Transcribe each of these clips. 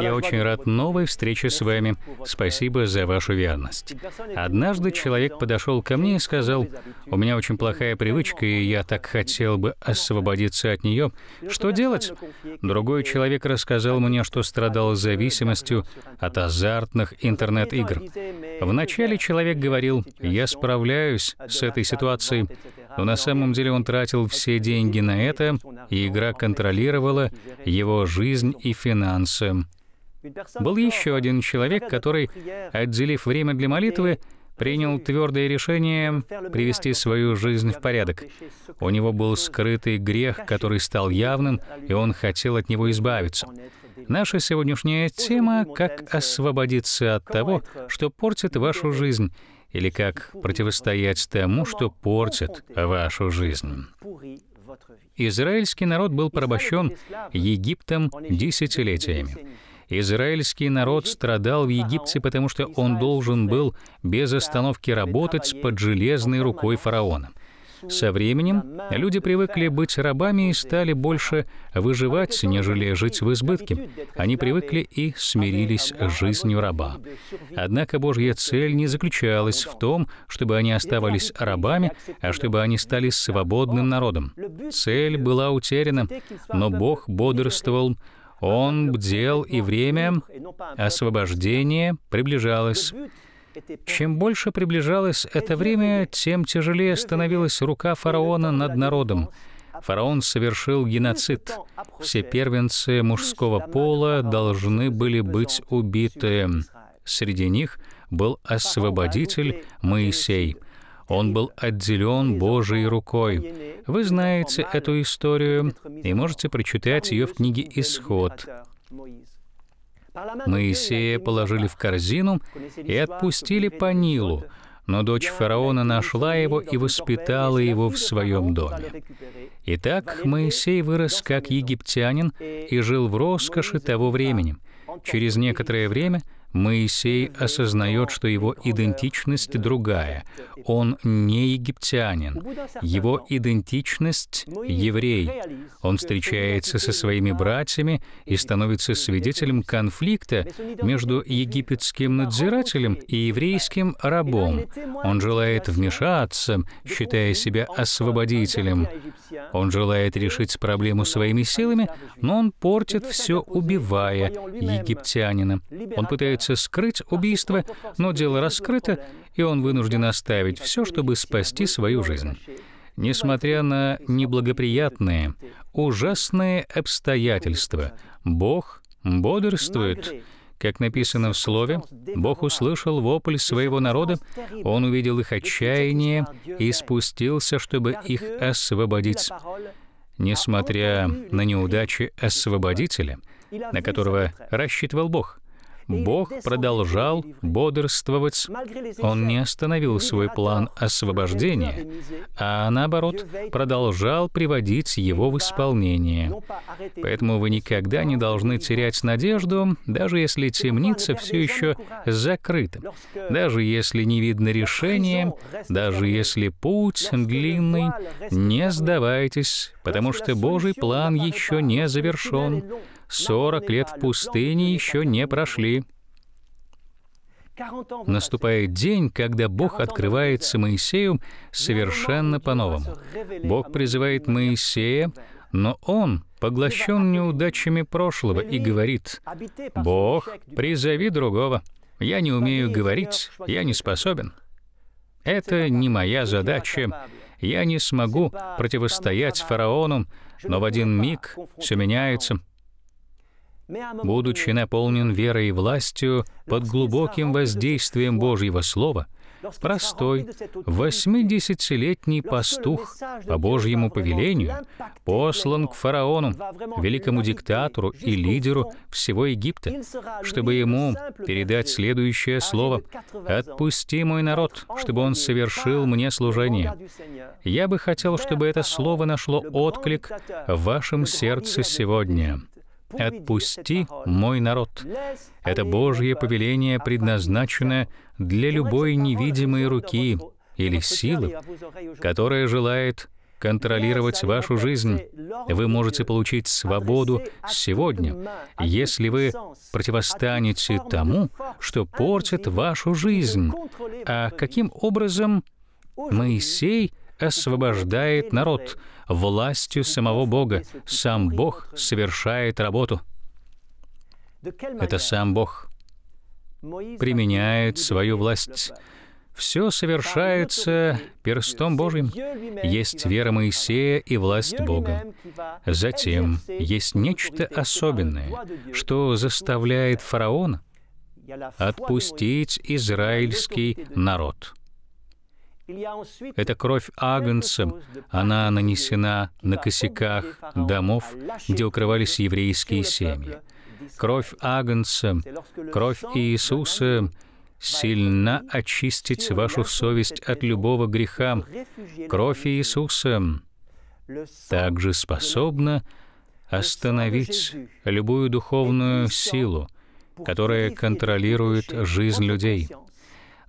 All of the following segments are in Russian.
Я очень рад новой встрече с вами. Спасибо за вашу верность. Однажды человек подошел ко мне и сказал, «У меня очень плохая привычка, и я так хотел бы освободиться от нее. Что делать?» Другой человек рассказал мне, что страдал зависимостью от азартных интернет-игр. Вначале человек говорил, «Я справляюсь с этой ситуацией», но на самом деле он тратил все деньги на это, и игра контролировала его жизнь и финансы. Был еще один человек, который, отделив время для молитвы, принял твердое решение привести свою жизнь в порядок. У него был скрытый грех, который стал явным, и он хотел от него избавиться. Наша сегодняшняя тема — как освободиться от того, что портит вашу жизнь, или как противостоять тому, что портит вашу жизнь. Израильский народ был порабощен Египтом десятилетиями. Израильский народ страдал в Египте, потому что он должен был без остановки работать под железной рукой фараона — со временем люди привыкли быть рабами и стали больше выживать, нежели жить в избытке. Они привыкли и смирились с жизнью раба. Однако Божья цель не заключалась в том, чтобы они оставались рабами, а чтобы они стали свободным народом. Цель была утеряна, но Бог бодрствовал, он бдел, и время освобождения приближалось. Чем больше приближалось это время, тем тяжелее становилась рука фараона над народом. Фараон совершил геноцид. Все первенцы мужского пола должны были быть убиты. Среди них был освободитель Моисей. Он был отделен Божьей рукой. Вы знаете эту историю и можете прочитать ее в книге «Исход». Моисея положили в корзину и отпустили по Нилу, но дочь фараона нашла его и воспитала его в своем доме. Итак, Моисей вырос как египтянин и жил в роскоши того времени. Через некоторое время Моисей осознает, что его идентичность другая. Он не египтянин. Его идентичность — еврей. Он встречается со своими братьями и становится свидетелем конфликта между египетским надзирателем и еврейским рабом. Он желает вмешаться, считая себя освободителем. Он желает решить проблему своими силами, но он портит все, убивая египтянина. Он пытается пытается скрыть убийство, но дело раскрыто, и он вынужден оставить все, чтобы спасти свою жизнь. Несмотря на неблагоприятные, ужасные обстоятельства, Бог бодрствует. Как написано в Слове, Бог услышал вопль своего народа, Он увидел их отчаяние и спустился, чтобы их освободить. Несмотря на неудачи освободителя, на которого рассчитывал Бог, Бог продолжал бодрствовать. Он не остановил свой план освобождения, а наоборот, продолжал приводить его в исполнение. Поэтому вы никогда не должны терять надежду, даже если темница все еще закрыта, даже если не видно решения, даже если путь длинный, не сдавайтесь, потому что Божий план еще не завершен. 40 лет в пустыне еще не прошли. Наступает день, когда Бог открывается Моисею совершенно по-новому. Бог призывает Моисея, но он поглощен неудачами прошлого и говорит, «Бог, призови другого. Я не умею говорить, я не способен. Это не моя задача. Я не смогу противостоять фараону, но в один миг все меняется» будучи наполнен верой и властью под глубоким воздействием Божьего Слова, простой 80-летний пастух по Божьему повелению послан к фараону, великому диктатору и лидеру всего Египта, чтобы ему передать следующее слово «Отпусти мой народ, чтобы он совершил мне служение». Я бы хотел, чтобы это слово нашло отклик в вашем сердце сегодня. «Отпусти мой народ». Это Божье повеление предназначенное для любой невидимой руки или силы, которая желает контролировать вашу жизнь. Вы можете получить свободу сегодня, если вы противостанете тому, что портит вашу жизнь. А каким образом Моисей — освобождает народ властью самого Бога. Сам Бог совершает работу. Это сам Бог применяет свою власть. Все совершается перстом Божьим. Есть вера Моисея и власть Бога. Затем есть нечто особенное, что заставляет фараона отпустить израильский народ. Это кровь агнца, она нанесена на косяках домов, где укрывались еврейские семьи. Кровь агнца, кровь Иисуса сильна очистить вашу совесть от любого греха. Кровь Иисуса также способна остановить любую духовную силу, которая контролирует жизнь людей.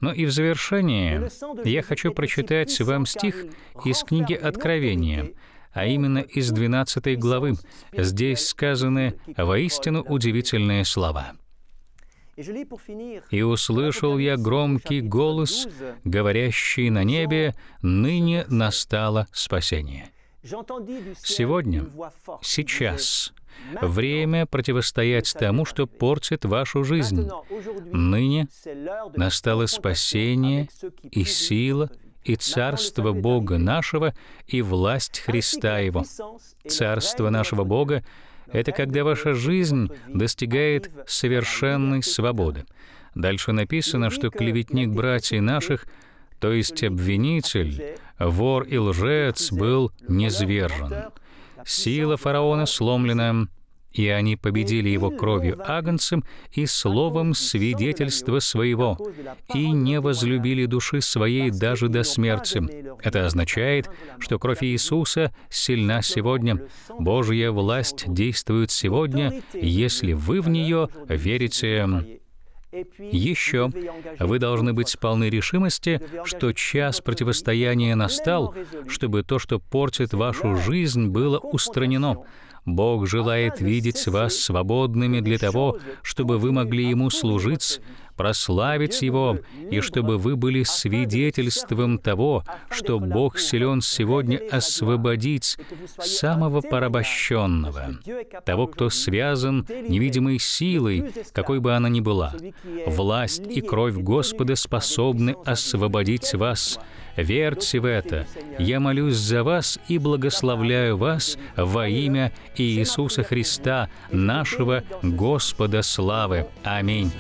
Ну и в завершение я хочу прочитать вам стих из книги Откровения, а именно из 12 главы. Здесь сказаны воистину удивительные слова. «И услышал я громкий голос, говорящий на небе, «Ныне настало спасение». Сегодня, сейчас, Время противостоять тому, что портит вашу жизнь. Ныне настало спасение и сила и Царство Бога нашего, и власть Христа Его. Царство нашего Бога — это когда ваша жизнь достигает совершенной свободы. Дальше написано, что клеветник братьев наших, то есть обвинитель, вор и лжец, был низвержен. Сила фараона сломлена, и они победили его кровью агнцем и словом свидетельства своего, и не возлюбили души своей даже до смерти. Это означает, что кровь Иисуса сильна сегодня. Божья власть действует сегодня, если вы в нее верите. Еще вы должны быть полны решимости, что час противостояния настал, чтобы то, что портит вашу жизнь, было устранено. Бог желает видеть вас свободными для того, чтобы вы могли Ему служить прославить Его, и чтобы вы были свидетельством того, что Бог силен сегодня освободить самого порабощенного, того, кто связан невидимой силой, какой бы она ни была. Власть и кровь Господа способны освободить вас. Верьте в это. Я молюсь за вас и благословляю вас во имя Иисуса Христа, нашего Господа славы. Аминь.